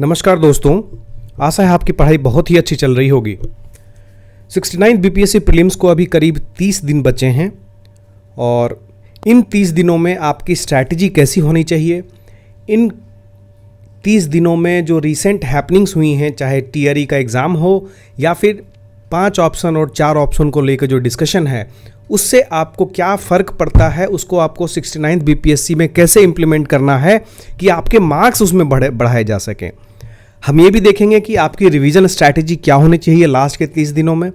नमस्कार दोस्तों आशा है आपकी पढ़ाई बहुत ही अच्छी चल रही होगी 69 बीपीएससी प्रीलिम्स को अभी करीब 30 दिन बचे हैं और इन 30 दिनों में आपकी स्ट्रैटेजी कैसी होनी चाहिए इन 30 दिनों में जो रिसेंट हैपनिंग्स हुई हैं चाहे टीआरई का एग्ज़ाम हो या फिर पांच ऑप्शन और चार ऑप्शन को लेकर जो डिस्कशन है उससे आपको क्या फ़र्क पड़ता है उसको आपको सिक्सटी नाइन्थ बी में कैसे इम्प्लीमेंट करना है कि आपके मार्क्स उसमें बढ़े बढ़ाए जा सकें हम ये भी देखेंगे कि आपकी रिवीजन स्ट्रैटेजी क्या होनी चाहिए लास्ट के तीस दिनों में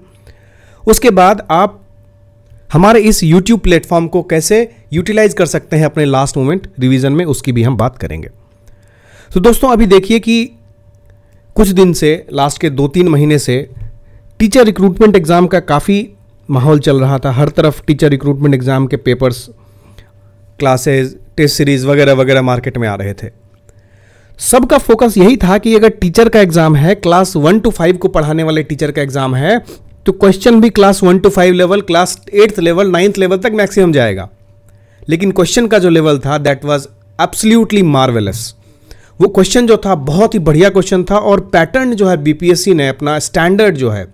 उसके बाद आप हमारे इस YouTube प्लेटफॉर्म को कैसे यूटिलाइज कर सकते हैं अपने लास्ट मोमेंट रिवीजन में उसकी भी हम बात करेंगे तो दोस्तों अभी देखिए कि कुछ दिन से लास्ट के दो तीन महीने से टीचर रिक्रूटमेंट एग्ज़ाम का काफ़ी माहौल चल रहा था हर तरफ टीचर रिक्रूटमेंट एग्ज़ाम के पेपर्स क्लासेस टेस्ट सीरीज़ वगैरह वगैरह मार्केट में आ रहे थे सबका फोकस यही था कि अगर टीचर का एग्ज़ाम है क्लास वन टू फाइव को पढ़ाने वाले टीचर का एग्ज़ाम है तो क्वेश्चन भी class one two five level class eighth level ninth level तक मैक्सिमम जाएगा लेकिन क्वेश्चन का जो लेवल था दैट वाज एब्सोल्युटली मार्वेलस वो क्वेश्चन जो था बहुत ही बढ़िया क्वेश्चन था और पैटर्न जो है बीपीएससी ने अपना स्टैंडर्ड जो है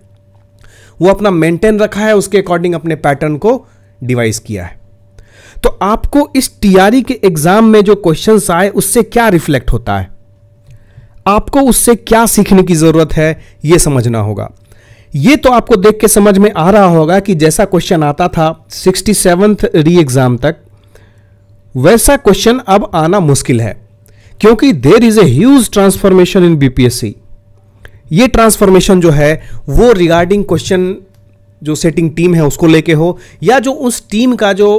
वो अपना मेंटेन रखा है उसके अकॉर्डिंग अपने पैटर्न को डिवाइस किया है तो आपको इस टीआरई के एग्जाम में जो क्वेश्चन आए उससे क्या रिफ्लेक्ट होता है आपको उससे क्या सीखने की जरूरत है यह समझना होगा ये तो आपको देख के समझ में आ रहा होगा कि जैसा क्वेश्चन आता था सिक्सटी सेवंथ री एग्जाम तक वैसा क्वेश्चन अब आना मुश्किल है क्योंकि there is a huge transformation in BPSC ये ट्रांसफॉर्मेशन जो है वो रिगार्डिंग क्वेश्चन जो सेटिंग टीम है उसको लेके हो या जो उस टीम का जो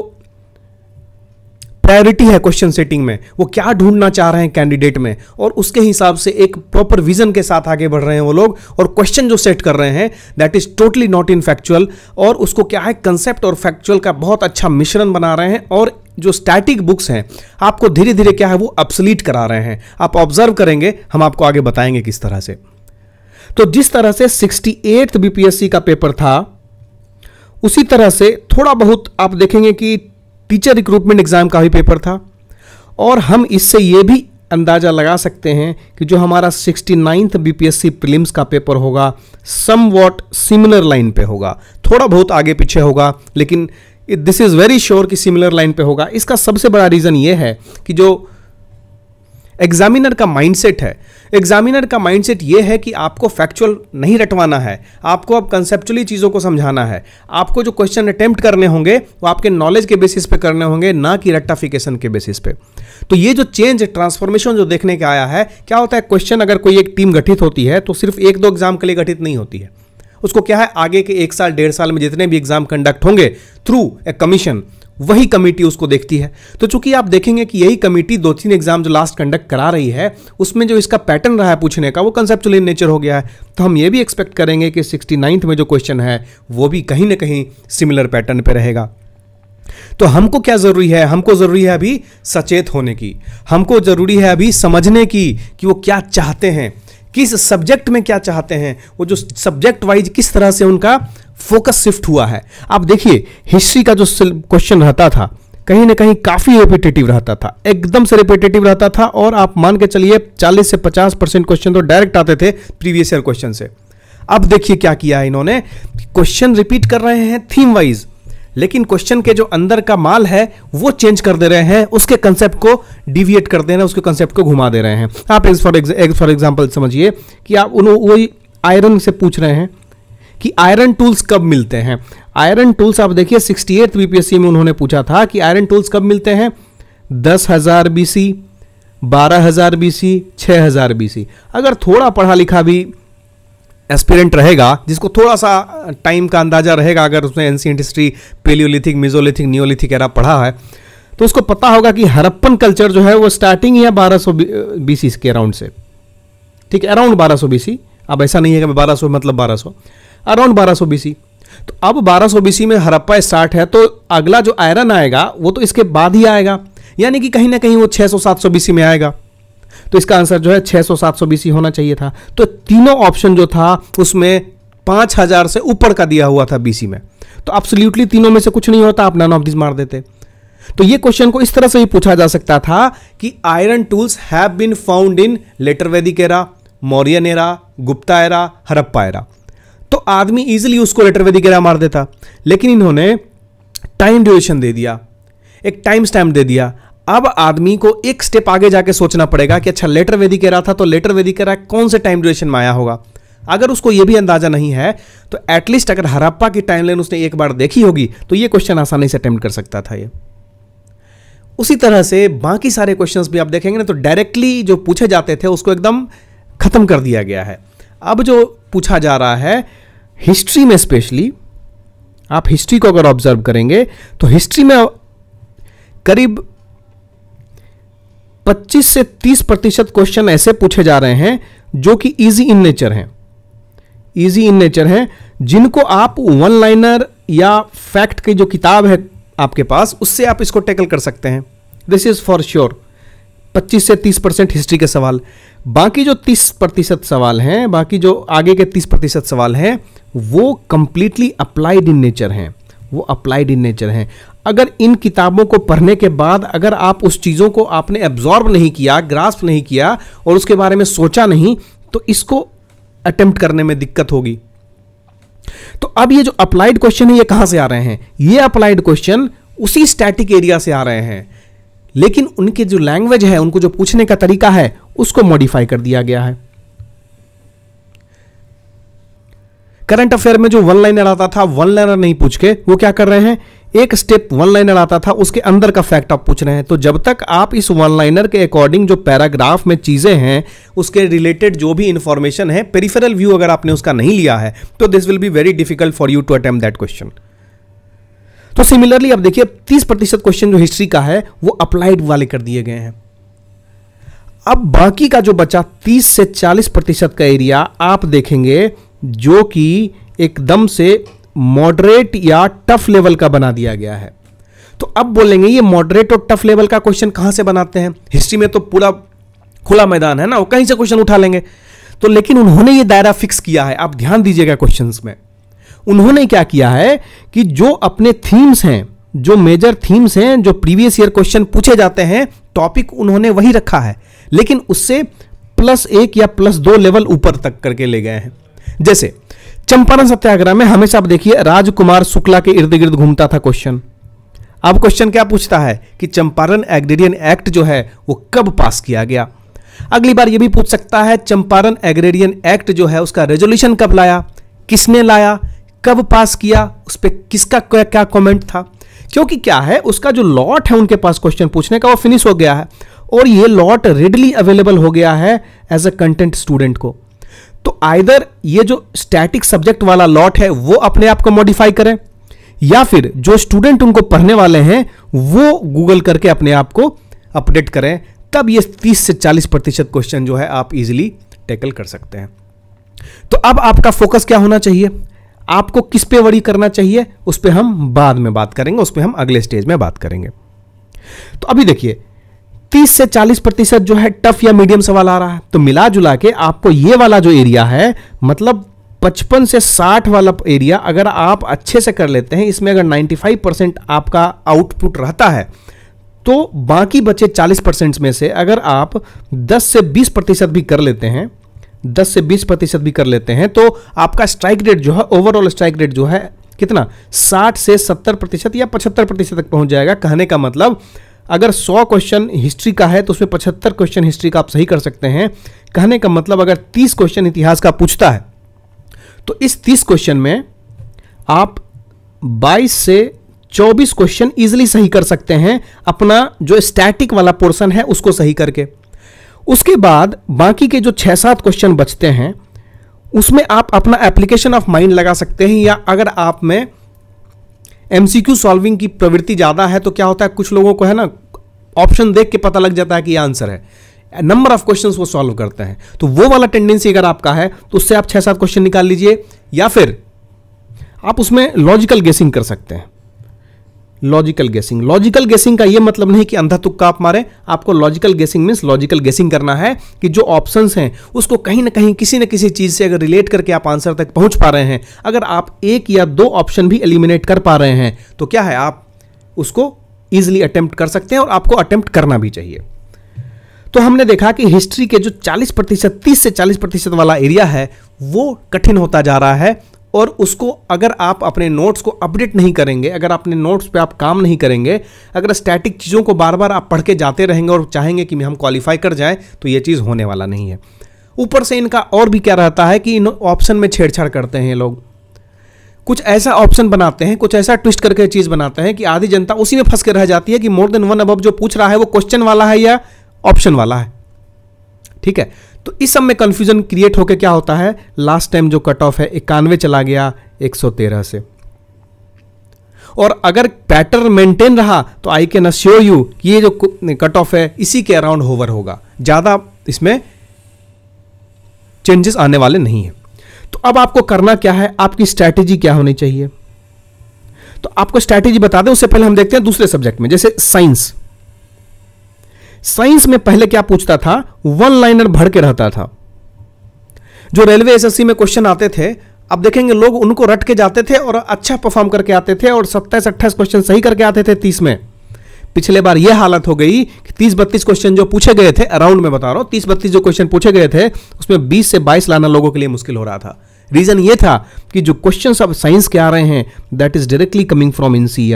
प्रायोरिटी है क्वेश्चन सेटिंग में वो क्या ढूंढना चाह रहे हैं कैंडिडेट में और उसके हिसाब से एक प्रॉपर विजन के साथ आगे बढ़ रहे हैं वो लोग और क्वेश्चन जो सेट कर रहे हैं that is totally not in factual और उसको क्या है कंसेप्ट और फैक्चुअल का बहुत अच्छा मिश्रण बना रहे हैं और जो स्टैटिक बुक्स हैं आपको धीरे धीरे क्या है वो अपसलीट करा रहे हैं आप ऑब्जर्व करेंगे हम आपको आगे बताएंगे किस तरह से तो जिस तरह से सिक्सटी एट्थ बीपीएससी का पेपर था उसी तरह से थोड़ा बहुत आप देखेंगे कि टीचर रिक्रूटमेंट एग्ज़ाम का भी पेपर था और हम इससे ये भी अंदाज़ा लगा सकते हैं कि जो हमारा सिक्सटी नाइन्थ बीपीएससी प्रीलिम्स का पेपर होगा सम वॉट सिमिलर लाइन पे होगा थोड़ा बहुत आगे पीछे होगा लेकिन दिस इज़ वेरी श्योर कि सिमिलर लाइन पे होगा इसका सबसे बड़ा रीज़न ये है कि जो एग्जामिनर का माइंडसेट है एग्जामिनर का माइंडसेट ये है कि आपको फैक्चुअल नहीं रटवाना है आपको अब कंसेप्चुअली चीज़ों को समझाना है आपको जो क्वेश्चन अटैम्प्ट करने होंगे वो आपके नॉलेज के बेसिस पे करने होंगे ना कि रट्टाफिकेशन के बेसिस पे तो ये जो चेंज ट्रांसफॉर्मेशन जो देखने के आया है क्या होता है क्वेश्चन अगर कोई एक टीम गठित होती है तो सिर्फ एक दो एग्जाम के लिए गठित नहीं होती है उसको क्या है आगे के एक साल डेढ़ साल में जितने भी एग्जाम कंडक्ट होंगे थ्रू ए कमीशन वही कमेटी उसको देखती है तो चूंकि आप देखेंगे कि यही कमेटी दो तीन एग्जाम जो लास्ट कंडक्ट करा रही है उसमें जो इसका पैटर्न रहा है पूछने का वो कंसेप्चुअल इन नेचर हो गया है तो हम ये भी एक्सपेक्ट करेंगे कि सिक्सटी में जो क्वेश्चन है वो भी कहीं ना कहीं सिमिलर पैटर्न पर रहेगा तो हमको क्या ज़रूरी है हमको ज़रूरी है अभी सचेत होने की हमको ज़रूरी है अभी समझने की कि वो क्या चाहते हैं किस सब्जेक्ट में क्या चाहते हैं वो जो सब्जेक्ट वाइज किस तरह से उनका फोकस शिफ्ट हुआ है आप देखिए हिस्ट्री का जो क्वेश्चन रहता था कहीं ना कहीं काफ़ी रिपीटेटिव रहता था एकदम से रिपीटेटिव रहता था और आप मान के चलिए 40 से 50 परसेंट क्वेश्चन तो डायरेक्ट आते थे प्रीवियस ईयर क्वेश्चन से अब देखिए क्या किया है इन्होंने क्वेश्चन रिपीट कर रहे हैं थीम वाइज लेकिन क्वेश्चन के जो अंदर का माल है वो चेंज कर दे रहे हैं उसके कंसेप्ट को डिविएट कर दे रहे हैं उसके कंसेप्ट को घुमा दे रहे हैं आप फॉर फॉर एग्जाम्पल समझिए कि आप वही आयरन से पूछ रहे हैं कि आयरन टूल्स कब मिलते हैं आयरन टूल्स आप देखिए सिक्सटी एट बीपीएससी में उन्होंने पूछा था कि आयरन टूल्स कब मिलते हैं दस हज़ार बी सी बारह हज़ार बी सी हज़ार बी सी अगर थोड़ा पढ़ा लिखा भी एस्पिरेंट रहेगा जिसको थोड़ा सा टाइम का अंदाज़ा रहेगा अगर उसने ancient history palaeolithic mesolithic neolithic era पढ़ा है तो उसको पता होगा कि हरप्पन कल्चर जो है वो स्टार्टिंग है बारह सौ बीसी के अराउंड से ठीक है अराउंड बारह सौ बीसी अब ऐसा नहीं है कि बारह सौ मतलब बारह सौ अराउंड बारह सौ बीसी तो अब बारह सौ बीसी में हरप्पा स्टार्ट है तो अगला जो आयरन आएगा वो तो इसके बाद ही आएगा यानी कि कहीं ना कहीं वो छः सौ सात सौ बीसी में आएगा तो इसका आंसर जो है छः सौ सात सौ बीसी होना चाहिए था तो तीनों ऑप्शन जो था उसमें पाँच हज़ार से ऊपर का दिया हुआ था बीसी में तो absolutely तीनों में से कुछ नहीं होता आप नन ऑफ दिस मार देते तो ये क्वेश्चन को इस तरह से ही पूछा जा सकता था कि iron tools have been found in later Vedic era Mauryan era Gupta era Harappa era तो आदमी इजिली उसको लेटर गिरा मार देता लेकिन इन्होंने टाइम ड्यूरेशन दे दिया एक टाइम स्टैम्प दे दिया अब आदमी को एक स्टेप आगे जाके सोचना पड़ेगा कि अच्छा लेटर वेदी कह रहा था तो लेटर वेदी कह रहा है कौन से टाइम ड्यूरेशन में आया होगा अगर उसको यह भी अंदाजा नहीं है तो एटलीस्ट अगर हरप्पा की टाइमलाइन उसने एक बार देखी होगी तो यह क्वेश्चन आसानी से अटेम्प्ट कर सकता था यह उसी तरह से बाकी सारे क्वेश्चन भी आप देखेंगे ना तो डायरेक्टली जो पूछे जाते थे उसको एकदम खत्म कर दिया गया है अब जो पूछा जा रहा है हिस्ट्री में स्पेशली आप हिस्ट्री को अगर ऑब्जर्व करेंगे तो हिस्ट्री में करीब 25 से 30 प्रतिशत क्वेश्चन ऐसे पूछे जा रहे हैं जो कि इजी इन नेचर हैं इजी इन नेचर हैं जिनको आप वन लाइनर या फैक्ट की जो किताब है आपके पास उससे आप इसको टैकल कर सकते हैं दिस इज़ फॉर श्योर 25 से 30 परसेंट हिस्ट्री के सवाल बाकी जो 30 प्रतिशत सवाल हैं बाकी जो आगे के 30 प्रतिशत सवाल हैं वो कंप्लीटली अप्लाइड इन नेचर हैं वो अप्लाइड इन नेचर हैं अगर इन किताबों को पढ़ने के बाद अगर आप उस चीज़ों को आपने एब्जॉर्ब नहीं किया ग्रास्प नहीं किया और उसके बारे में सोचा नहीं तो इसको अटेम्प्ट करने में दिक्कत होगी तो अब ये जो अप्लाइड क्वेश्चन है ये कहां से आ रहे हैं ये अप्लाइड क्वेश्चन उसी स्टैटिक एरिया से आ रहे हैं लेकिन उनके जो लैंग्वेज है उनको जो पूछने का तरीका है उसको मॉडिफाई कर दिया गया है करंट अफेयर में जो वन लाइनर आता था वन लाइनर नहीं पूछ के वो क्या कर रहे हैं एक स्टेप वन लाइनर आता था उसके अंदर का फैक्ट आप पूछ रहे हैं तो जब तक आप इस वन लाइनर के अकॉर्डिंग जो पैराग्राफ में चीज़ें हैं उसके रिलेटेड जो भी इंफॉर्मेशन है पेरिफेरल व्यू अगर आपने उसका नहीं लिया है तो this will be very difficult for you to attempt that question तो सिमिलरली अब देखिए तीस प्रतिशत क्वेश्चन जो हिस्ट्री का है वो अप्लाइड वाले कर दिए गए हैं अब बाकी का जो बचा 30 से 40 प्रतिशत का एरिया आप देखेंगे जो कि एकदम से मॉडरेट या टफ लेवल का बना दिया गया है तो अब बोलेंगे ये मॉडरेट और टफ लेवल का क्वेश्चन कहां से बनाते हैं हिस्ट्री में तो पूरा खुला मैदान है ना वो कहीं से क्वेश्चन उठा लेंगे तो लेकिन उन्होंने ये दायरा फिक्स किया है आप ध्यान दीजिएगा क्वेश्चंस में उन्होंने क्या किया है कि जो अपने थीम्स हैं जो मेजर थीम्स हैं जो प्रीवियस ईयर क्वेश्चन पूछे जाते हैं टॉपिक उन्होंने वही रखा है लेकिन उससे प्लस एक या प्लस दो लेवल ऊपर तक करके ले गए हैं जैसे चंपारण सत्याग्रह में हमेशा आप देखिए राजकुमार शुक्ला के इर्द गिर्द घूमता था क्वेश्चन अब क्वेश्चन क्या पूछता है कि चंपारण एग्रेरियन एक्ट जो है वो कब पास किया गया अगली बार ये भी पूछ सकता है चंपारण एग्रेरियन एक्ट जो है उसका रेजोल्यूशन कब लाया किसने लाया कब पास किया उस पर किसका क्या क्या कमेंट था क्योंकि क्या है उसका जो लॉट है उनके पास क्वेश्चन पूछने का वो फिनिश हो गया है और ये लॉट रेडली अवेलेबल हो गया है एज अ कंटेंट स्टूडेंट को तो आइदर ये जो स्टैटिक सब्जेक्ट वाला लॉट है वो अपने आप को मॉडिफाई करें या फिर जो स्टूडेंट उनको पढ़ने वाले हैं वो गूगल करके अपने आप को अपडेट करें तब ये 30 से 40 प्रतिशत क्वेश्चन जो है आप इजीली टैकल कर सकते हैं तो अब आपका फोकस क्या होना चाहिए आपको किस पे वरी करना चाहिए उस पर हम बाद में बात करेंगे उस पर हम अगले स्टेज में बात करेंगे तो अभी देखिए 30 से 40 प्रतिशत जो है टफ या मीडियम सवाल आ रहा है तो मिला जुला के आपको ये वाला जो एरिया है मतलब 55 से 60 वाला एरिया अगर आप अच्छे से कर लेते हैं इसमें अगर 95 परसेंट आपका आउटपुट रहता है तो बाकी बचे 40 परसेंट में से अगर आप 10 से 20 प्रतिशत भी कर लेते हैं 10 से 20 प्रतिशत भी कर लेते हैं तो आपका स्ट्राइक रेट जो है ओवरऑल स्ट्राइक रेट जो है कितना 60 से 70 प्रतिशत या 75 प्रतिशत तक पहुंच जाएगा कहने का मतलब अगर 100 क्वेश्चन हिस्ट्री का है तो उसमें 75 क्वेश्चन हिस्ट्री का आप सही कर सकते हैं कहने का मतलब अगर 30 क्वेश्चन इतिहास का पूछता है तो इस 30 क्वेश्चन में आप 22 से 24 क्वेश्चन इजिली सही कर सकते हैं अपना जो स्टैटिक वाला पोर्शन है उसको सही करके उसके बाद बाकी के जो छः सात क्वेश्चन बचते हैं उसमें आप अपना एप्लीकेशन ऑफ माइंड लगा सकते हैं या अगर आप में एम सॉल्विंग की प्रवृत्ति ज़्यादा है तो क्या होता है कुछ लोगों को है ना ऑप्शन देख के पता लग जाता है कि आंसर है नंबर ऑफ क्वेश्चन वो सॉल्व करते हैं तो वो वाला टेंडेंसी अगर आपका है तो उससे आप छः सात क्वेश्चन निकाल लीजिए या फिर आप उसमें लॉजिकल गेसिंग कर सकते हैं लॉजिकल गेसिंग लॉजिकल गेसिंग का ये मतलब नहीं कि अंधा तुक्का आप मारें आपको लॉजिकल गेसिंग मीन्स लॉजिकल गेसिंग करना है कि जो ऑप्शन हैं उसको कहीं ना कहीं किसी न किसी चीज़ से अगर रिलेट करके आप आंसर तक पहुंच पा रहे हैं अगर आप एक या दो ऑप्शन भी एलिमिनेट कर पा रहे हैं तो क्या है आप उसको ईजिली अटेम्प्ट कर सकते हैं और आपको अटेम्प्ट करना भी चाहिए तो हमने देखा कि हिस्ट्री के जो 40 प्रतिशत तीस से 40 प्रतिशत वाला एरिया है वो कठिन होता जा रहा है और उसको अगर आप अपने नोट्स को अपडेट नहीं करेंगे अगर अपने नोट्स पे आप काम नहीं करेंगे अगर स्टैटिक चीज़ों को बार बार आप पढ़ के जाते रहेंगे और चाहेंगे कि हम क्वालिफाई कर जाएं तो ये चीज़ होने वाला नहीं है ऊपर से इनका और भी क्या रहता है कि इन ऑप्शन में छेड़छाड़ करते हैं लोग कुछ ऐसा ऑप्शन बनाते हैं कुछ ऐसा ट्विस्ट करके चीज़ बनाते हैं कि आधी जनता उसी में फंस के रह जाती है कि मोर देन वन अब जो पूछ रहा है वो क्वेश्चन वाला है या ऑप्शन वाला है ठीक है तो इस सब में कन्फ्यूजन क्रिएट होकर क्या होता है लास्ट टाइम जो कट ऑफ है इक्यानवे चला गया 113 से और अगर पैटर्न मेंटेन रहा तो आई कैन अश्योर यू कि ये जो कट ऑफ है इसी के अराउंड होवर होगा ज़्यादा इसमें चेंजेस आने वाले नहीं है तो अब आपको करना क्या है आपकी स्ट्रैटेजी क्या होनी चाहिए तो आपको स्ट्रैटेजी बता दें उससे पहले हम देखते हैं दूसरे सब्जेक्ट में जैसे साइंस साइंस में पहले क्या पूछता था वन लाइनर भर के रहता था जो रेलवे एसएससी में क्वेश्चन आते थे अब देखेंगे लोग उनको रट के जाते थे और अच्छा परफॉर्म करके आते थे और सत्ताईस अट्ठाईस क्वेश्चन सही करके आते थे तीस में पिछले बार यह हालत हो गई कि तीस बत्तीस क्वेश्चन जो पूछे गए थे अराउंड में बता रहा हूं तीस बत्तीस जो क्वेश्चन पूछे गए थे उसमें बीस से बाईस लाना लोगों के लिए मुश्किल हो रहा था रीजन यह था कि जो क्वेश्चन अब साइंस के आ रहे हैं that is directly coming from in C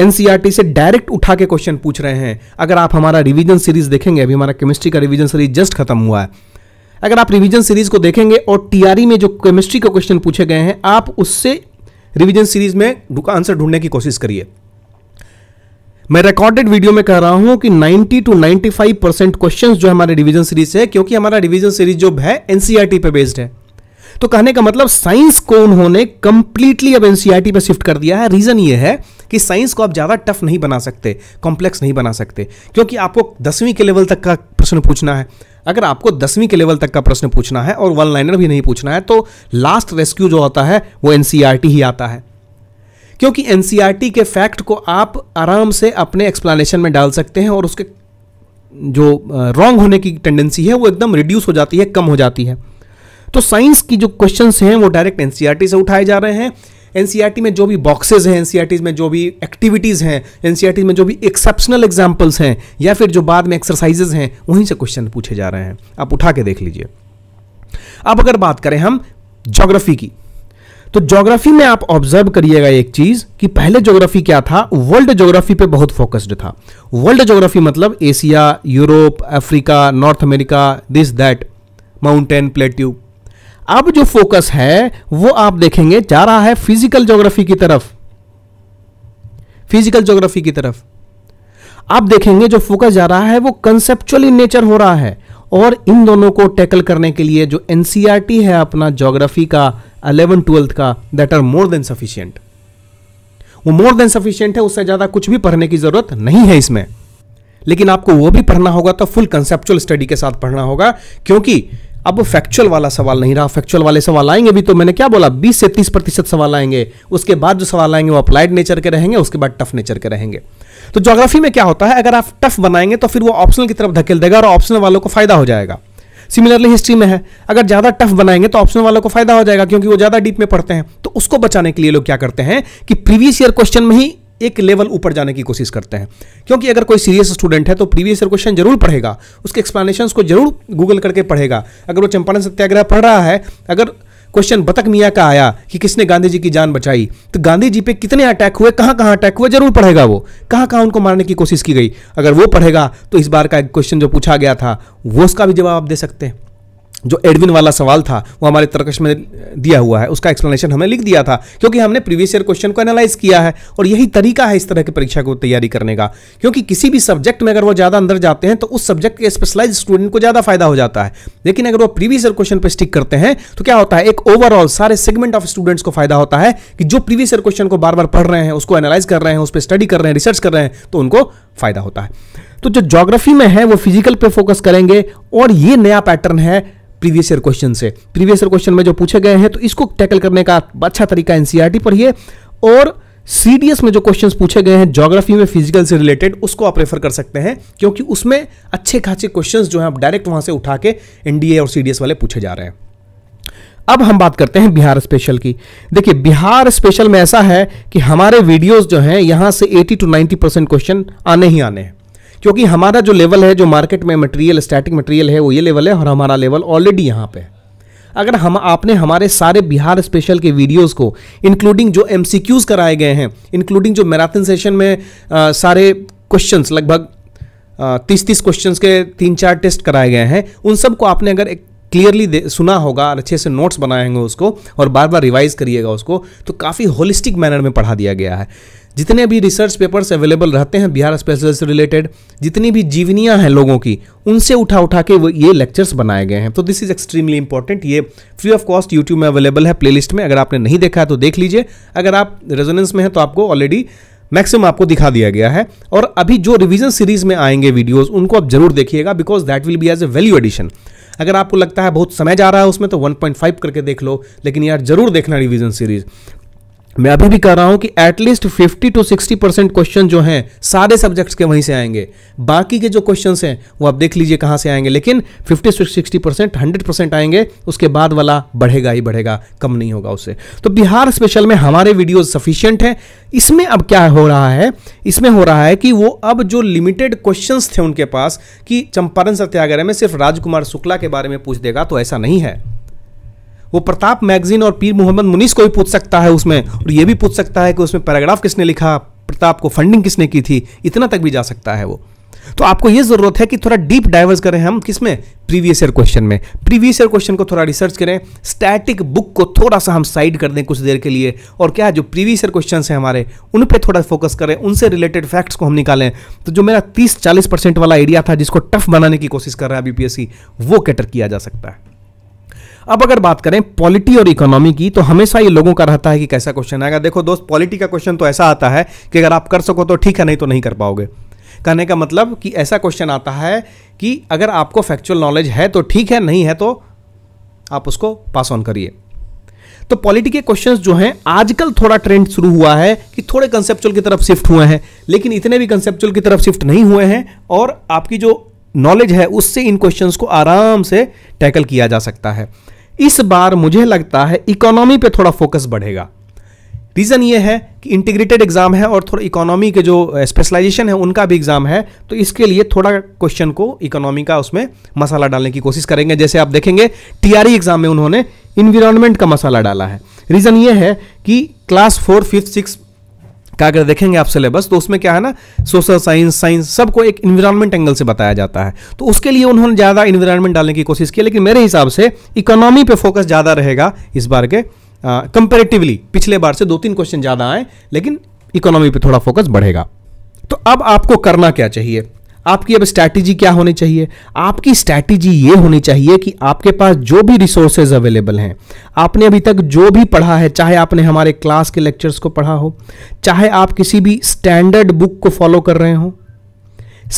NCERT से डायरेक्ट उठा के क्वेश्चन पूछ रहे हैं अगर आप हमारा रिवीजन सीरीज देखेंगे अभी हमारा केमिस्ट्री का रिवीजन सीरीज जस्ट खत्म हुआ है अगर आप रिवीजन सीरीज को देखेंगे और टीआरई e में जो केमिस्ट्री के क्वेश्चन पूछे गए हैं आप उससे रिवीजन सीरीज में आंसर ढूंढने की कोशिश करिए मैं रिकॉर्डेड वीडियो में कह रहा हूं कि 90 टू 95 परसेंट क्वेश्चन जो हमारे रिवीजन सीरीज है क्योंकि हमारा रिवीजन सीरीज जो है एनसीईआरटी e पे बेस्ड है तो कहने का मतलब साइंस को उन्होंने कंप्लीटली अब एनसीईआरटी e पे शिफ्ट कर दिया है रीजन ये है कि साइंस को आप ज़्यादा टफ नहीं बना सकते कॉम्प्लेक्स नहीं बना सकते क्योंकि आपको दसवीं के लेवल तक का प्रश्न पूछना है अगर आपको दसवीं के लेवल तक का प्रश्न पूछना है और वन लाइनर भी नहीं पूछना है तो लास्ट रेस्क्यू जो होता है वो एन e ही आता है क्योंकि एन e के फैक्ट को आप आराम से अपने एक्सप्लानशन में डाल सकते हैं और उसके जो रॉन्ग होने की टेंडेंसी है वो एकदम रिड्यूस हो जाती है कम हो जाती है तो साइंस की जो क्वेश्चंस हैं वो डायरेक्ट एनसीईआरटी e से उठाए जा रहे हैं एनसीईआरटी में जो भी बॉक्सेज हैं एनसीईआरटी में जो भी एक्टिविटीज़ हैं एनसीईआरटी में जो भी एक्सेप्शनल एग्जाम्पल्स हैं या फिर जो बाद में एक्सरसाइजेज हैं वहीं से क्वेश्चन पूछे जा रहे हैं आप उठा के देख लीजिए अब अगर बात करें हम जोग्राफी की तो ज्योग्राफी में आप ऑब्जर्व करिएगा एक चीज कि पहले ज्योग्राफी क्या था वर्ल्ड ज्योग्राफी पे बहुत फोकस्ड था वर्ल्ड ज्योग्राफी मतलब Asia Europe Africa North America this that mountain plateau अब जो फोकस है वो आप देखेंगे जा रहा है फिजिकल ज्योग्राफी की तरफ फिजिकल ज्योग्राफी की तरफ आप देखेंगे जो फोकस जा रहा है वो इन नेचर हो रहा है और इन दोनों को टैकल करने के लिए जो एनसीईआरटी e है अपना ज्योग्राफी का अलेवन ट्वेल्थ का that are more than sufficient वो मोर देन सफिशियंट है उससे ज्यादा कुछ भी पढ़ने की जरूरत नहीं है इसमें लेकिन आपको वो भी पढ़ना होगा तो फुल कंसेप्चुअल स्टडी के साथ पढ़ना होगा क्योंकि अब फैक्चुअल वाला सवाल नहीं रहा फैक्चुअल वाले सवाल आएंगे भी तो मैंने क्या बोला 20 से 30 प्रतिशत सवाल आएंगे उसके बाद जो सवाल आएंगे वो अप्लाइड नेचर के रहेंगे उसके बाद टफ नेचर के रहेंगे तो जोग्राफी में क्या होता है अगर आप टफ बनाएंगे तो फिर वो ऑप्शनल की तरफ धकेल देगा और ऑप्शनल वालों को फायदा हो जाएगा सिमिलरली हिस्ट्री में है अगर ज़्यादा टफ बनाएंगे तो ऑप्शन वालों को फायदा हो जाएगा क्योंकि वो ज़्यादा डीप में पढ़ते हैं तो उसको बचाने के लिए लोग क्या करते हैं कि प्रीवियस ईयर क्वेश्चन में ही एक लेवल ऊपर जाने की कोशिश करते हैं क्योंकि अगर कोई सीरियस स्टूडेंट है तो प्रीवियस ईयर क्वेश्चन जरूर पढ़ेगा उसके एक्सप्लेनेशन को जरूर गूगल करके पढ़ेगा अगर वो चंपारण सत्याग्रह पढ़ रहा है अगर क्वेश्चन बतक मियाँ का आया कि किसने गांधी जी की जान बचाई तो गांधी जी पे कितने अटैक हुए कहाँ कहाँ अटैक हुए जरूर पढ़ेगा वो कहाँ कहाँ उनको मारने की कोशिश की गई अगर वो पढ़ेगा तो इस बार का क्वेश्चन जो पूछा गया था वो उसका भी जवाब आप दे सकते हैं जो एडविन वाला सवाल था वो हमारे तर्कश में दिया हुआ है उसका एक्सप्लेनेशन हमें लिख दिया था क्योंकि हमने प्रीवियस ईयर क्वेश्चन को एनालाइज किया है और यही तरीका है इस तरह की परीक्षा को तैयारी करने का क्योंकि किसी भी सब्जेक्ट में अगर वो ज़्यादा अंदर जाते हैं तो उस सब्जेक्ट के स्पेशलाइज स्टूडेंट को ज़्यादा फायदा हो जाता है लेकिन अगर वो प्रीवियस ईयर क्वेश्चन पर स्टिक करते हैं तो क्या होता है एक ओवरऑल सारे सेगमेंट ऑफ स्टूडेंट्स को फायदा होता है कि जो प्रीवियस ईयर क्वेश्चन को बार बार पढ़ रहे हैं उसको एनालाइज कर रहे हैं उस पर स्टडी कर रहे हैं रिसर्च कर रहे हैं तो उनको फायदा होता है तो जो जोग्राफी में है वो फिजिकल पे फोकस करेंगे और ये नया पैटर्न है प्रीवियस ईयर क्वेश्चन से प्रीवियस ईयर क्वेश्चन में जो पूछे गए हैं तो इसको टैकल करने का अच्छा तरीका एनसीईआरटी पर ही है और सीडीएस में जो क्वेश्चंस पूछे गए हैं ज्योग्राफी में फिजिकल से रिलेटेड उसको आप रेफर कर सकते हैं क्योंकि उसमें अच्छे खासे क्वेश्चन जो है आप डायरेक्ट वहां से उठा के एनडीए और सीडीएस वाले पूछे जा रहे हैं अब हम बात करते हैं बिहार स्पेशल की देखिए बिहार स्पेशल में ऐसा है कि हमारे वीडियोस जो हैं यहां से 80 टू 90 परसेंट क्वेश्चन आने ही आने हैं क्योंकि हमारा जो लेवल है जो मार्केट में मटेरियल स्टैटिक मटेरियल है वो ये लेवल है और हमारा लेवल ऑलरेडी यहाँ पे अगर हम आपने हमारे सारे बिहार स्पेशल के वीडियोस को इंक्लूडिंग जो एम कराए गए हैं इंक्लूडिंग जो मैराथन सेशन में आ, सारे क्वेश्चन लगभग तीस तीस क्वेश्चन के तीन चार टेस्ट कराए गए हैं उन सबको आपने अगर एक क्लियरली सुना होगा और अच्छे से नोट्स बनाएंगे उसको और बार बार रिवाइज करिएगा उसको तो काफ़ी होलिस्टिक मैनर में पढ़ा दिया गया है जितने भी रिसर्च पेपर्स अवेलेबल रहते हैं बिहार स्पेशल से रिलेटेड जितनी भी जीवनियां हैं लोगों की उनसे उठा उठा के वो ये लेक्चर्स बनाए गए हैं तो दिस इज एक्सट्रीमली इंपॉर्टेंट ये फ्री ऑफ कॉस्ट यूट्यूब में अवेलेबल है प्लेलिस्ट में अगर आपने नहीं देखा है तो देख लीजिए अगर आप रेजोनेंस में हैं तो आपको ऑलरेडी मैक्सिमम आपको दिखा दिया गया है और अभी जो रिविजन सीरीज में आएंगे वीडियोज उनको आप जरूर देखिएगा because that will be as a value addition अगर आपको लगता है बहुत समय जा रहा है उसमें तो 1.5 करके देख लो लेकिन यार जरूर देखना रिवीजन सीरीज मैं अभी भी कह रहा हूं कि एटलीस्ट 50 टू 60 परसेंट क्वेश्चन जो हैं सारे सब्जेक्ट्स के वहीं से आएंगे बाकी के जो क्वेश्चन हैं वो आप देख लीजिए कहां से आएंगे लेकिन 50 टू 60 परसेंट हंड्रेड परसेंट आएंगे उसके बाद वाला बढ़ेगा ही बढ़ेगा कम नहीं होगा उससे तो बिहार स्पेशल में हमारे वीडियोज सफिशियंट हैं इसमें अब क्या हो रहा है इसमें हो रहा है कि वो अब जो लिमिटेड क्वेश्चन थे उनके पास कि चंपारण सत्याग्रह में सिर्फ राजकुमार शुक्ला के बारे में पूछ देगा तो ऐसा नहीं है वो प्रताप मैगजीन और पीर मोहम्मद मुनीस को भी पूछ सकता है उसमें और ये भी पूछ सकता है कि उसमें पैराग्राफ किसने लिखा प्रताप को फंडिंग किसने की थी इतना तक भी जा सकता है वो तो आपको ये ज़रूरत है कि थोड़ा डीप डाइवर्स करें हम किसमें प्रीवियस ईयर क्वेश्चन में प्रीवियस ईयर क्वेश्चन को थोड़ा रिसर्च करें स्टैटिक बुक को थोड़ा सा हम साइड कर दें कुछ देर के लिए और क्या है जो प्रीवियस ईयर क्वेश्चन हैं हमारे उन पर थोड़ा फोकस करें उनसे रिलेटेड फैक्ट्स को हम निकालें तो जो मेरा तीस चालीस परसेंट वाला एरिया था जिसको टफ बनाने की कोशिश कर रहा है बीपीएससी वो कैटर किया जा सकता है अब अगर बात करें पॉलिटी और इकोनॉमी की तो हमेशा ये लोगों का रहता है कि कैसा क्वेश्चन आएगा देखो दोस्त पॉलिटी का क्वेश्चन तो ऐसा आता है कि अगर आप कर सको तो ठीक है नहीं तो नहीं कर पाओगे कहने का मतलब कि ऐसा क्वेश्चन आता है कि अगर आपको फैक्चुअल नॉलेज है तो ठीक है नहीं है तो आप उसको पास ऑन करिए तो पॉलिटी के क्वेश्चन जो हैं आजकल थोड़ा ट्रेंड शुरू हुआ है कि थोड़े कंसेप्चुअल की तरफ शिफ्ट हुए हैं लेकिन इतने भी कंसेप्चुअल की तरफ शिफ्ट नहीं हुए हैं और आपकी जो नॉलेज है उससे इन क्वेश्चंस को आराम से टैकल किया जा सकता है इस बार मुझे लगता है इकोनॉमी पे थोड़ा फोकस बढ़ेगा रीज़न ये है कि इंटीग्रेटेड एग्ज़ाम है और थोड़ा इकोनॉमी के जो स्पेशलाइजेशन है उनका भी एग्ज़ाम है तो इसके लिए थोड़ा क्वेश्चन को इकोनॉमी का उसमें मसाला डालने की कोशिश करेंगे जैसे आप देखेंगे टीआरई एग्ज़ाम e में उन्होंने इन्वायरमेंट का मसाला डाला है रीज़न ये है कि क्लास फोर फिफ्थ सिक्स का अगर देखेंगे आप सिलेबस तो उसमें क्या है ना सोशल साइंस साइंस सबको एक इन्वायरमेंट एंगल से बताया जाता है तो उसके लिए उन्होंने ज़्यादा इन्वायरमेंट डालने की कोशिश की लेकिन मेरे हिसाब से इकोनॉमी पे फोकस ज़्यादा रहेगा इस बार के कंपेरेटिवली पिछले बार से दो तीन क्वेश्चन ज़्यादा आए लेकिन इकोनॉमी पर थोड़ा फोकस बढ़ेगा तो अब आपको करना क्या चाहिए आपकी अब स्ट्रैटेजी क्या होनी चाहिए आपकी स्ट्रैटेजी ये होनी चाहिए कि आपके पास जो भी रिसोर्सेज अवेलेबल हैं आपने अभी तक जो भी पढ़ा है चाहे आपने हमारे क्लास के लेक्चर्स को पढ़ा हो चाहे आप किसी भी स्टैंडर्ड बुक को फॉलो कर रहे हो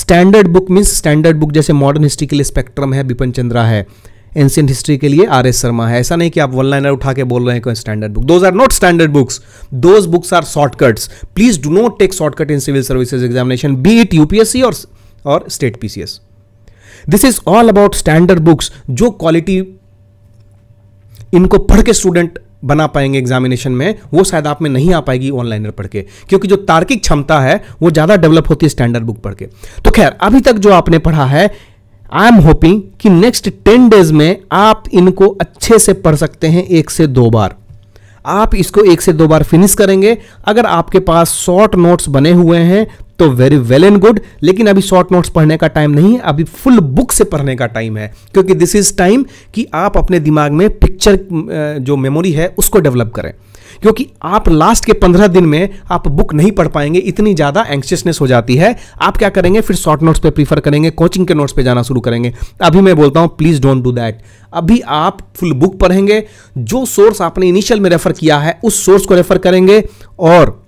standard book means standard book जैसे मॉडर्न हिस्ट्री के लिए स्पेक्ट्रम है बिपिन चंद्रा है एंशियंट हिस्ट्री के लिए आर एस शर्मा है ऐसा नहीं कि आप वन लाइनर उठा के बोल रहे हैं कोई standard book those are not standard books those books are shortcuts please do not take shortcut in civil services examination be it UPSC और और state PCS this is all about standard books जो quality इनको पढ़ के student बना पाएंगे examination में वो शायद आप में नहीं आ पाएगी ऑनलाइनर पढ़ के क्योंकि जो तार्किक क्षमता है वो ज़्यादा डेवलप होती है स्टैंडर्ड बुक पढ़ के तो खैर अभी तक जो आपने पढ़ा है आई एम होपिंग कि नेक्स्ट टेन डेज में आप इनको अच्छे से पढ़ सकते हैं एक से दो बार आप इसको एक से दो बार फिनिश करेंगे अगर आपके पास शॉर्ट नोट्स बने हुए हैं तो वेरी वेल एंड गुड लेकिन अभी शॉर्ट नोट्स पढ़ने का टाइम नहीं है अभी फुल बुक से पढ़ने का टाइम है क्योंकि दिस इज टाइम कि आप अपने दिमाग में पिक्चर जो मेमोरी है उसको डेवलप करें क्योंकि आप लास्ट के पंद्रह दिन में आप बुक नहीं पढ़ पाएंगे इतनी ज़्यादा एंक्शियसनेस हो जाती है आप क्या करेंगे फिर शॉर्ट नोट्स पे प्रीफर करेंगे कोचिंग के नोट्स पे जाना शुरू करेंगे अभी मैं बोलता हूं प्लीज़ डोंट डू दैट अभी आप फुल बुक पढ़ेंगे जो सोर्स आपने इनिशियल में रेफर किया है उस सोर्स को रेफर करेंगे और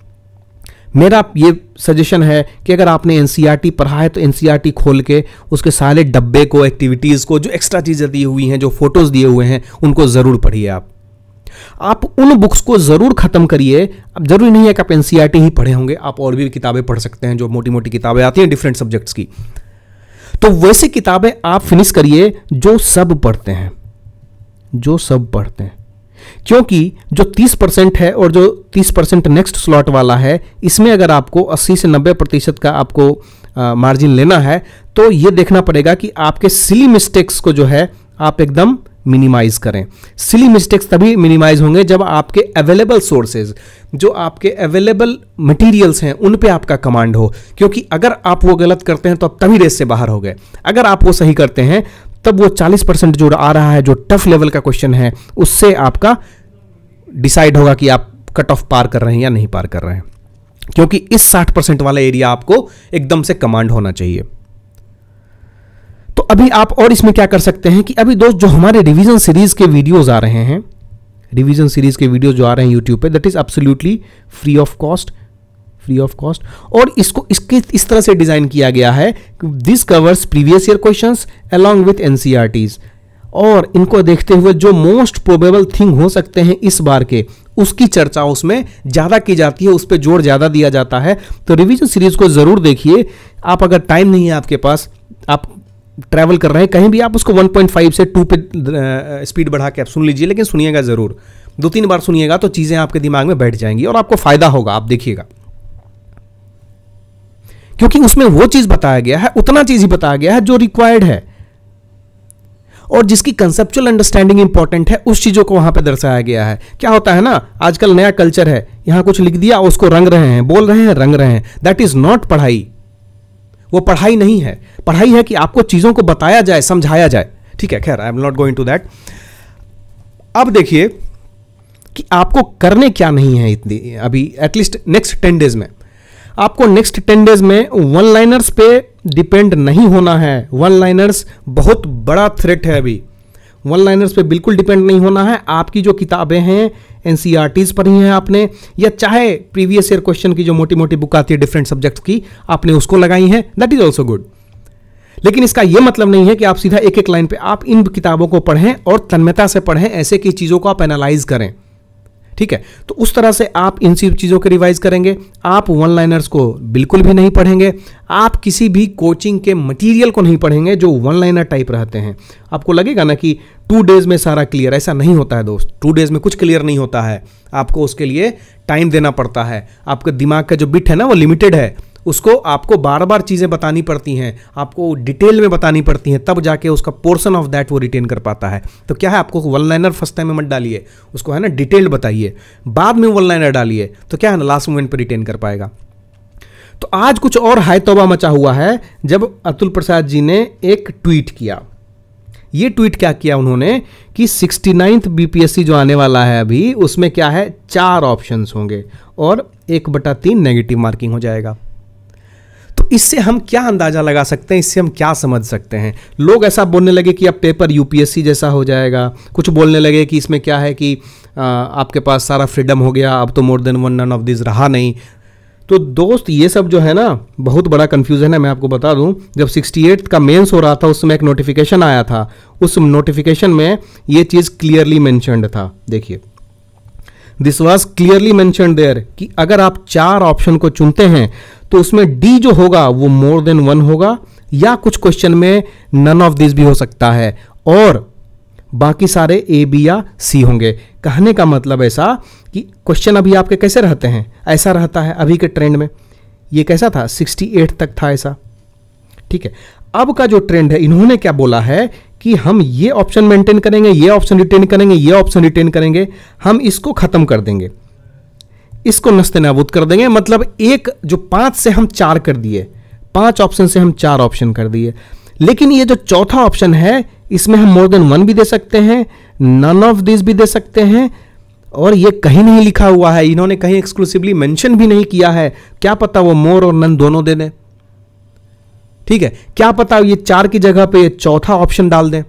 मेरा ये सजेशन है कि अगर आपने एन e पढ़ा है तो एन e खोल के उसके सारे डब्बे को एक्टिविटीज़ को जो एक्स्ट्रा चीज़ें दी हुई हैं जो फोटोज़ दिए हुए हैं उनको ज़रूर पढ़िए आप आप उन बुक्स को ज़रूर ख़त्म करिए अब ज़रूरी नहीं है कि आप एनसीईआरटी e ही पढ़े होंगे आप और भी किताबें पढ़ सकते हैं जो मोटी मोटी किताबें आती हैं डिफरेंट सब्जेक्ट्स की तो वैसे किताबें आप फिनिश करिए जो सब पढ़ते हैं जो सब पढ़ते हैं क्योंकि जो 30 परसेंट है और जो 30 परसेंट नेक्स्ट स्लॉट वाला है इसमें अगर आपको 80 से 90 प्रतिशत का आपको मार्जिन लेना है तो यह देखना पड़ेगा कि आपके सिली मिस्टेक्स को जो है आप एकदम मिनिमाइज करें सिली मिस्टेक्स तभी मिनिमाइज होंगे जब आपके अवेलेबल सोर्सेज जो आपके अवेलेबल मटेरियल्स हैं उन पे आपका कमांड हो क्योंकि अगर आप वो गलत करते हैं तो आप तभी रेस से बाहर हो गए अगर आप वो सही करते हैं तब वो 40 परसेंट जो आ रहा है जो टफ लेवल का क्वेश्चन है उससे आपका डिसाइड होगा कि आप कट ऑफ पार कर रहे हैं या नहीं पार कर रहे हैं क्योंकि इस 60 परसेंट वाला एरिया आपको एकदम से कमांड होना चाहिए अभी आप और इसमें क्या कर सकते हैं कि अभी दोस्त जो हमारे रिवीजन सीरीज के वीडियोज आ रहे हैं रिवीजन सीरीज के वीडियोज जो आ रहे हैं यूट्यूब पे that is absolutely free of cost free of cost और इसको इसके इस तरह से डिजाइन किया गया है this covers previous year question along with these और इनको देखते हुए जो मोस्ट प्रोबेबल थिंग हो सकते हैं इस बार के उसकी चर्चा उसमें ज़्यादा की जाती है उस पर जोर ज़्यादा दिया जाता है तो रिवीजन सीरीज को ज़रूर देखिए आप अगर टाइम नहीं है आपके पास आप ट्रैवल कर रहे हैं कहीं भी आप उसको 1.5 से 2 पे स्पीड बढ़ा के आप सुन लीजिए लेकिन सुनिएगा ज़रूर दो तीन बार सुनिएगा तो चीज़ें आपके दिमाग में बैठ जाएंगी और आपको फ़ायदा होगा आप देखिएगा क्योंकि उसमें वो चीज़ बताया गया है उतना चीज़ ही बताया गया है जो रिक्वायर्ड है और जिसकी कंसेप्चुअल अंडरस्टैंडिंग इंपॉर्टेंट है उस चीज़ों को वहां पर दर्शाया गया है क्या होता है ना आजकल नया कल्चर है यहां कुछ लिख दिया उसको रंग रहे हैं बोल रहे हैं रंग रहे हैं दैट इज़ नॉट पढ़ाई वो पढ़ाई नहीं है पढ़ाई है कि आपको चीज़ों को बताया जाए समझाया जाए ठीक है खैर I am not going to that अब देखिए कि आपको करने क्या नहीं है इतनी अभी एटलीस्ट नेक्स्ट टेन डेज में आपको नेक्स्ट टेन डेज में वन लाइनर्स पे डिपेंड नहीं होना है वन लाइनर्स बहुत बड़ा थ्रेट है अभी वन लाइनर्स पे बिल्कुल डिपेंड नहीं होना है आपकी जो किताबें हैं एन पर ही हैं आपने या चाहे प्रीवियस ईयर क्वेश्चन की जो मोटी मोटी बुक आती है डिफरेंट सब्जेक्ट्स की आपने उसको लगाई है दैट इज ऑल्सो गुड लेकिन इसका यह मतलब नहीं है कि आप सीधा एक एक लाइन पे आप इन किताबों को पढ़ें और तन्मयता से पढ़ें ऐसे की चीज़ों को आप एनालाइज करें ठीक है तो उस तरह से आप इन सब चीज़ों के रिवाइज करेंगे आप वन लाइनर्स को बिल्कुल भी नहीं पढ़ेंगे आप किसी भी कोचिंग के मटेरियल को नहीं पढ़ेंगे जो वन लाइनर टाइप रहते हैं आपको लगेगा ना कि टू डेज में सारा क्लियर ऐसा नहीं होता है दोस्त टू डेज में कुछ क्लियर नहीं होता है आपको उसके लिए टाइम देना पड़ता है आपके दिमाग का जो बिट है ना वो लिमिटेड है उसको आपको बार बार चीज़ें बतानी पड़ती हैं आपको डिटेल में बतानी पड़ती हैं तब जाके उसका पोर्सन ऑफ दैट वो रिटेन कर पाता है तो क्या है आपको वन लाइनर फर्स्ट टाइम में मत डालिए उसको है ना डिटेल बताइए बाद में वन लाइनर डालिए तो क्या है ना लास्ट मोमेंट पर रिटेन कर पाएगा तो आज कुछ और हाय तोबा मचा हुआ है जब अतुल प्रसाद जी ने एक ट्वीट किया ये ट्वीट क्या किया उन्होंने कि सिक्सटी नाइन्थ बीपीएससी जो आने वाला है अभी उसमें क्या है चार ऑप्शंस होंगे और एक बटा तीन नेगेटिव मार्किंग हो जाएगा इससे हम क्या अंदाज़ा लगा सकते हैं इससे हम क्या समझ सकते हैं लोग ऐसा बोलने लगे कि अब पेपर यूपीएससी जैसा हो जाएगा कुछ बोलने लगे कि इसमें क्या है कि आ, आपके पास सारा फ्रीडम हो गया अब तो more than one none of this रहा नहीं तो दोस्त ये सब जो है ना बहुत बड़ा कन्फ्यूजन है मैं आपको बता दूं जब सिक्सटी एट का मेंस हो रहा था उस समय एक नोटिफिकेशन आया था उस नोटिफिकेशन में ये चीज़ क्लियरली मैंशनड था देखिए this was clearly mentioned there कि अगर आप चार ऑप्शन को चुनते हैं तो उसमें डी जो होगा वो मोर देन वन होगा या कुछ क्वेश्चन में नन ऑफ दिस भी हो सकता है और बाकी सारे ए बी या सी होंगे कहने का मतलब ऐसा कि क्वेश्चन अभी आपके कैसे रहते हैं ऐसा रहता है अभी के ट्रेंड में ये कैसा था 68 तक था ऐसा ठीक है अब का जो ट्रेंड है इन्होंने क्या बोला है कि हम ये ऑप्शन मेंटेन करेंगे ये ऑप्शन रिटेन करेंगे ये ऑप्शन रिटेन करेंगे हम इसको ख़त्म कर देंगे इसको नस्ते नाबूद कर देंगे मतलब एक जो पांच से हम चार कर दिए पांच ऑप्शन से हम चार ऑप्शन कर दिए लेकिन ये जो चौथा ऑप्शन है इसमें हम मोर देन वन भी दे सकते हैं नन ऑफ दिस भी दे सकते हैं और ये कहीं नहीं लिखा हुआ है इन्होंने कहीं एक्सक्लूसिवली मेंशन भी नहीं किया है क्या पता वो मोर और नन दोनों दे दें ठीक है क्या पता ये चार की जगह पे ये चौथा ऑप्शन डाल दें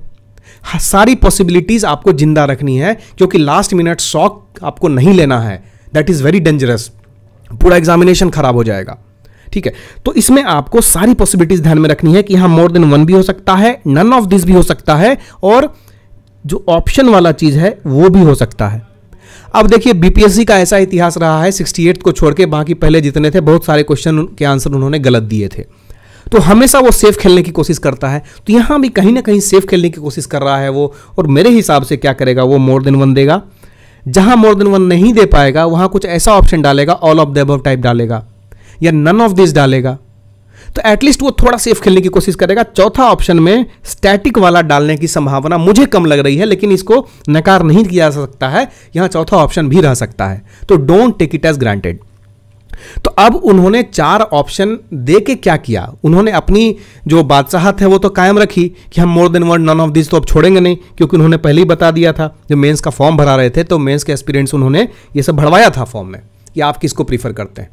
हाँ, सारी पॉसिबिलिटीज आपको जिंदा रखनी है क्योंकि लास्ट मिनट शॉक आपको नहीं लेना है दैट इज़ वेरी डेंजरस पूरा एग्जामिनेशन खराब हो जाएगा ठीक है तो इसमें आपको सारी पॉसिबिलिटीज ध्यान में रखनी है कि हाँ मोर देन वन भी हो सकता है नन ऑफ दिस भी हो सकता है और जो ऑप्शन वाला चीज़ है वो भी हो सकता है अब देखिए बीपीएससी का ऐसा इतिहास रहा है सिक्सटी को छोड़ के बाकी पहले जितने थे बहुत सारे क्वेश्चन के आंसर उन्होंने गलत दिए थे तो हमेशा वो सेफ खेलने की कोशिश करता है तो यहां भी कहीं ना कहीं सेफ खेलने की कोशिश कर रहा है वो और मेरे हिसाब से क्या करेगा वो मोर देन वन देगा जहां मोर देन वन नहीं दे पाएगा वहां कुछ ऐसा ऑप्शन डालेगा all of the above type डालेगा या नन ऑफ दिस डालेगा तो एटलीस्ट वो थोड़ा सेफ खेलने की कोशिश करेगा चौथा ऑप्शन में स्टैटिक वाला डालने की संभावना मुझे कम लग रही है लेकिन इसको नकार नहीं किया जा सकता है यहां चौथा ऑप्शन भी रह सकता है तो don't take it as granted तो अब उन्होंने चार ऑप्शन दे के क्या किया उन्होंने अपनी जो बादशाहत है वो तो कायम रखी कि हम more than word none of this तो अब छोड़ेंगे नहीं क्योंकि उन्होंने पहले ही बता दिया था जब मेंस का फॉर्म भरा रहे थे तो मेंस के एस्पिरेंट्स उन्होंने ये सब भरवाया था फॉर्म में कि आप किसको प्रीफर करते हैं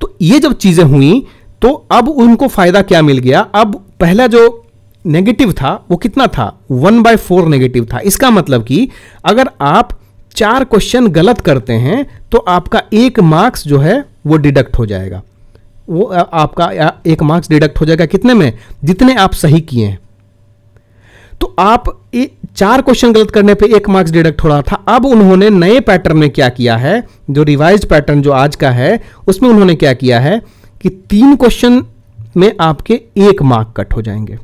तो ये जब चीज़ें हुई तो अब उनको फ़ायदा क्या मिल गया अब पहला जो नेगेटिव था वो कितना था वन बाय फोर नेगेटिव था इसका मतलब कि अगर आप चार क्वेश्चन गलत करते हैं तो आपका एक मार्क्स जो है वो डिडक्ट हो जाएगा वो आपका एक मार्क्स डिडक्ट हो जाएगा कितने में जितने आप सही किए हैं तो आप ए, चार क्वेश्चन गलत करने पे एक मार्क्स डिडक्ट हो रहा था अब उन्होंने नए पैटर्न में क्या किया है जो रिवाइज पैटर्न जो आज का है उसमें उन्होंने क्या किया है कि तीन क्वेश्चन में आपके एक मार्क कट हो जाएंगे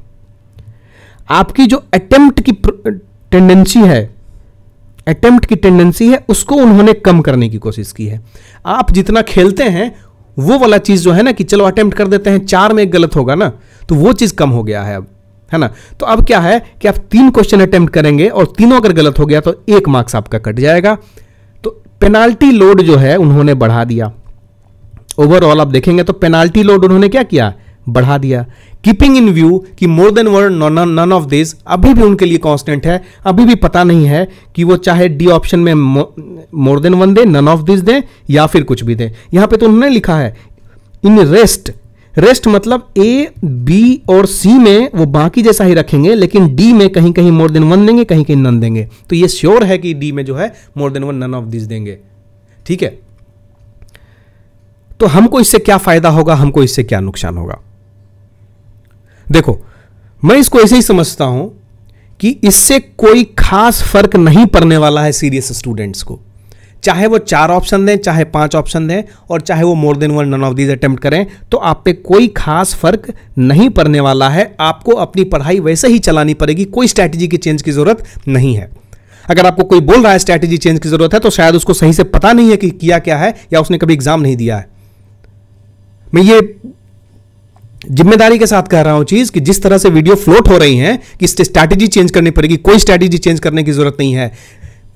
आपकी जो अटेम्प्ट की टेंडेंसी है अटेम्प्ट की टेंडेंसी है उसको उन्होंने कम करने की कोशिश की है आप जितना खेलते हैं वो वाला चीज़ जो है ना कि चलो अटेम्प्ट कर देते हैं चार में गलत होगा ना तो वो चीज़ कम हो गया है अब है ना तो अब क्या है कि आप तीन क्वेश्चन अटेम्प्ट करेंगे और तीनों अगर गलत हो गया तो एक मार्क्स आपका कट जाएगा तो पेनाल्टी लोड जो है उन्होंने बढ़ा दिया ओवरऑल आप देखेंगे तो पेनाल्टी लोड उन्होंने क्या किया बढ़ा दिया कीपिंग इन व्यू कि more than word none of this अभी भी उनके लिए कांस्टेंट है अभी भी पता नहीं है कि वो चाहे डी ऑप्शन में मोर देन वन दे नन ऑफ दिस दे या फिर कुछ भी दे यहां पे तो उन्होंने लिखा है इन रेस्ट रेस्ट मतलब ए बी और सी में वो बाकी जैसा ही रखेंगे लेकिन डी में कहीं कहीं मोर देन वन देंगे कहीं कहीं नन देंगे तो ये श्योर है कि डी में जो है more than one none of this देंगे ठीक है तो हमको इससे क्या फायदा होगा हमको इससे क्या नुकसान होगा देखो मैं इसको ऐसे ही समझता हूं कि इससे कोई खास फर्क नहीं पड़ने वाला है सीरियस स्टूडेंट्स को चाहे वो चार ऑप्शन दें चाहे पांच ऑप्शन दें और चाहे वो more than one none of these attempt करें तो आप पे कोई खास फर्क नहीं पड़ने वाला है आपको अपनी पढ़ाई वैसे ही चलानी पड़ेगी कोई स्ट्रैटेजी की चेंज की जरूरत नहीं है अगर आपको कोई बोल रहा है स्ट्रैटेजी चेंज की जरूरत है तो शायद उसको सही से पता नहीं है कि किया क्या है या उसने कभी एग्जाम नहीं दिया है मैं ये जिम्मेदारी के साथ कह रहा हूं चीज कि जिस तरह से वीडियो फ्लोट हो रही है कि स्ट्रैटेजी चेंज करनी पड़ेगी कोई स्ट्रैटेजी चेंज करने की जरूरत नहीं है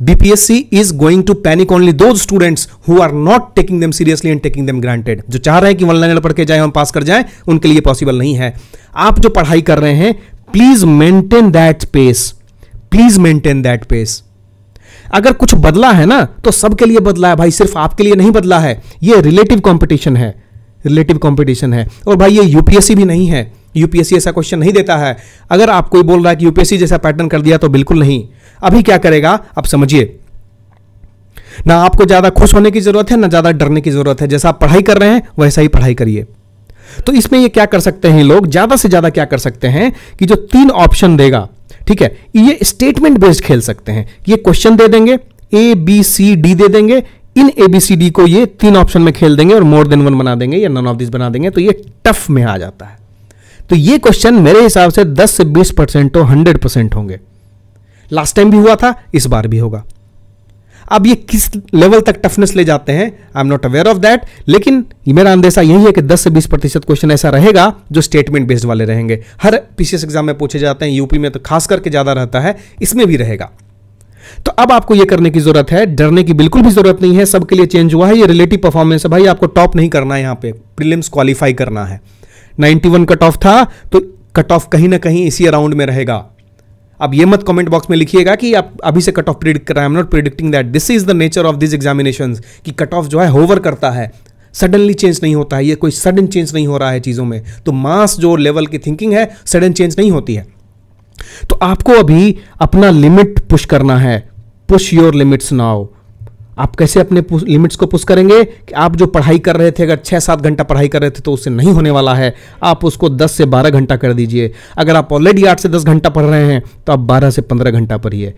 BPSC is going to panic only दो students who are not taking them seriously and taking them granted जो चाह रहे हैं कि वन लाइन पढ़ के जाए हम पास कर जाए उनके लिए पॉसिबल नहीं है आप जो पढ़ाई कर रहे हैं please maintain that pace please maintain that pace अगर कुछ बदला है ना तो सबके लिए बदला है भाई सिर्फ आपके लिए नहीं बदला है ये रिलेटिव कॉम्पिटिशन है रिलेटिव कॉम्पिटिशन है और भाई ये यूपीएससी भी नहीं है यूपीएससी ऐसा क्वेश्चन नहीं देता है अगर आप कोई बोल रहा है कि यूपीएससी जैसा पैटर्न कर दिया तो बिल्कुल नहीं अभी क्या करेगा आप समझिए ना आपको ज़्यादा खुश होने की ज़रूरत है ना ज़्यादा डरने की ज़रूरत है जैसा आप पढ़ाई कर रहे हैं वैसा ही पढ़ाई करिए तो इसमें ये क्या कर सकते हैं लोग ज़्यादा से ज़्यादा क्या कर सकते हैं कि जो तीन ऑप्शन देगा ठीक है ये स्टेटमेंट बेस्ड खेल सकते हैं ये क्वेश्चन दे देंगे ए बी सी डी दे देंगे इन एबीसीडी को ये तीन ऑप्शन में खेल देंगे और मोर देन वन बना देंगे या नन ऑफ दिस बना देंगे तो ये टफ में आ जाता है तो ये क्वेश्चन मेरे हिसाब से 10 से 20 परसेंट तो 100 परसेंट होंगे लास्ट टाइम भी हुआ था इस बार भी होगा अब ये किस लेवल तक टफनेस ले जाते हैं I am not aware of that लेकिन मेरा अंदेशा यही है कि 10 से 20 प्रतिशत क्वेश्चन ऐसा रहेगा जो स्टेटमेंट बेस्ड वाले रहेंगे हर पीसीएस एग्जाम में पूछे जाते हैं यूपी में तो खास करके ज़्यादा रहता है इसमें भी रहेगा तो अब आपको यह करने की जरूरत है डरने की बिल्कुल भी जरूरत नहीं है सबके लिए चेंज हुआ है ये रिलेटिव परफॉर्मेंस है भाई आपको टॉप नहीं करना है यहां पे प्रीलिम्स क्वालिफाई करना है 91 कट ऑफ था तो कट ऑफ कहीं ना कहीं इसी अराउंड में रहेगा अब ये मत कमेंट बॉक्स में लिखिएगा कि आप अभी से कट ऑफ प्रिडिक्ट कर रहे हैं I am not predicting that this is the nature of this examination कि कट ऑफ जो है होवर करता है सडनली चेंज नहीं होता है ये कोई सडन चेंज नहीं हो रहा है चीज़ों में तो मास जो लेवल की थिंकिंग है सडन चेंज नहीं होती है तो आपको अभी अपना लिमिट पुश करना है पुश योर लिमिट्स नाउ आप कैसे अपने लिमिट्स को पुश करेंगे कि आप जो पढ़ाई कर रहे थे अगर छः सात घंटा पढ़ाई कर रहे थे तो उससे नहीं होने वाला है आप उसको दस से बारह घंटा कर दीजिए अगर आप ऑलरेडी आठ से दस घंटा पढ़ रहे हैं तो आप बारह से पंद्रह घंटा पढ़िए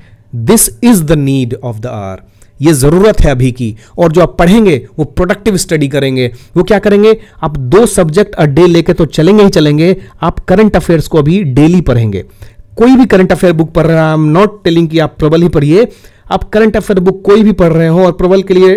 this is the need of the hour ये ज़रूरत है अभी की और जो आप पढ़ेंगे वो प्रोडक्टिव स्टडी करेंगे वो क्या करेंगे आप दो सब्जेक्ट अ डे लेके तो चलेंगे ही चलेंगे आप करंट अफेयर्स को अभी डेली पढ़ेंगे कोई भी करंट अफेयर बुक पढ़ रहे हैं आई एम नॉट टेलिंग कि आप प्रबल ही पढ़िए आप करंट अफेयर बुक कोई भी पढ़ रहे हो और प्रबल के लिए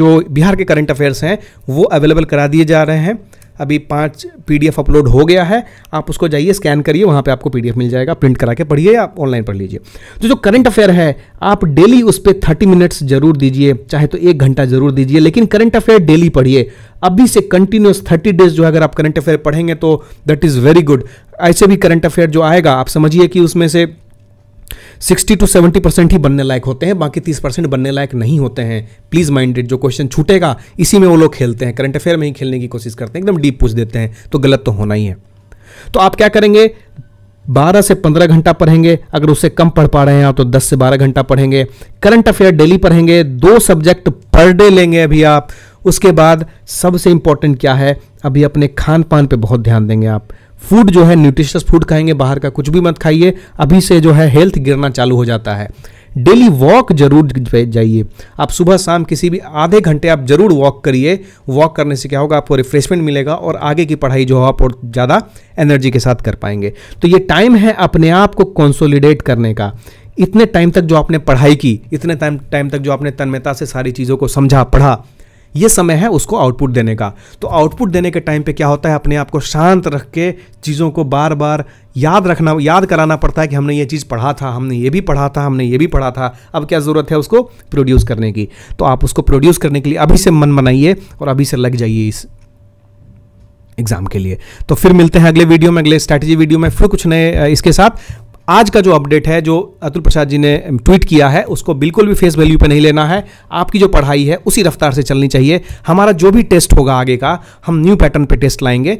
जो बिहार के करंट अफेयर्स हैं वो अवेलेबल करा दिए जा रहे हैं अभी पाँच पी अपलोड हो गया है आप उसको जाइए स्कैन करिए वहाँ पर आपको पी मिल जाएगा प्रिंट करा के पढ़िए आप ऑनलाइन पढ़ लीजिए तो जो करंट अफेयर है आप डेली उस पर थर्टी मिनट्स जरूर दीजिए चाहे तो एक घंटा जरूर दीजिए लेकिन करंट अफेयर डेली पढ़िए अभी से कंटिन्यूस थर्टी डेज जो है अगर आप करंट अफेयर पढ़ेंगे तो दैट इज़ वेरी गुड ऐसे भी करंट अफेयर जो आएगा आप समझिए कि उसमें से सिक्सटी टू सेवेंटी परसेंट ही बनने लायक होते हैं बाकी तीस परसेंट बनने लायक नहीं होते हैं प्लीज माइंडेड जो क्वेश्चन छूटेगा इसी में वो लोग खेलते हैं करंट अफेयर में ही खेलने की कोशिश करते हैं एकदम डीप पूछ देते हैं तो गलत तो होना ही है तो आप क्या करेंगे 12 से 15 घंटा पढ़ेंगे अगर उससे कम पढ़ पा रहे हैं आप तो 10 से 12 घंटा पढ़ेंगे करंट अफेयर डेली पढ़ेंगे दो सब्जेक्ट पर डे लेंगे अभी आप उसके बाद सबसे इंपॉर्टेंट क्या है अभी अपने खान पान पर बहुत ध्यान देंगे आप फूड जो है न्यूट्रिशियस फूड खाएंगे बाहर का कुछ भी मत खाइए अभी से जो है हेल्थ गिरना चालू हो जाता है डेली वॉक जरूर जाइए आप सुबह शाम किसी भी आधे घंटे आप जरूर वॉक करिए वॉक करने से क्या होगा आपको रिफ्रेशमेंट मिलेगा और आगे की पढ़ाई जो है आप और ज़्यादा एनर्जी के साथ कर पाएंगे तो ये टाइम है अपने आप को कंसोलिडेट करने का इतने टाइम तक जो आपने पढ़ाई की इतने टाइम टाइम तक जो आपने तन्मयता से सारी चीज़ों को समझा पढ़ा ये समय है उसको आउटपुट देने का तो आउटपुट देने के टाइम पे क्या होता है अपने आप को शांत रख के चीज़ों को बार बार याद रखना याद कराना पड़ता है कि हमने ये चीज़ पढ़ा था हमने ये भी पढ़ा था हमने ये भी पढ़ा था अब क्या ज़रूरत है उसको प्रोड्यूस करने की तो आप उसको प्रोड्यूस करने के लिए अभी से मन बनाइए और अभी से लग जाइए इस एग्ज़ाम के लिए तो फिर मिलते हैं अगले वीडियो में अगले स्ट्रैटेजी वीडियो में फिर कुछ नए इसके साथ आज का जो अपडेट है जो अतुल प्रसाद जी ने ट्वीट किया है उसको बिल्कुल भी फेस वैल्यू पे नहीं लेना है आपकी जो पढ़ाई है उसी रफ्तार से चलनी चाहिए हमारा जो भी टेस्ट होगा आगे का हम न्यू पैटर्न पे टेस्ट लाएंगे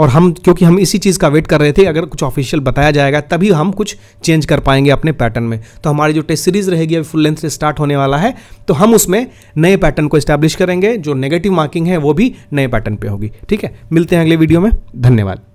और हम क्योंकि हम इसी चीज़ का वेट कर रहे थे अगर कुछ ऑफिशियल बताया जाएगा तभी हम कुछ चेंज कर पाएंगे अपने पैटर्न में तो हमारी जो टेस्ट सीरीज़ रहेगी अभी फुल लेंथ से स्टार्ट होने वाला है तो हम उसमें नए पैटर्न को इस्टेब्लिश करेंगे जो नेगेटिव मार्किंग है वो भी नए पैटर्न पे होगी ठीक है मिलते हैं अगले वीडियो में धन्यवाद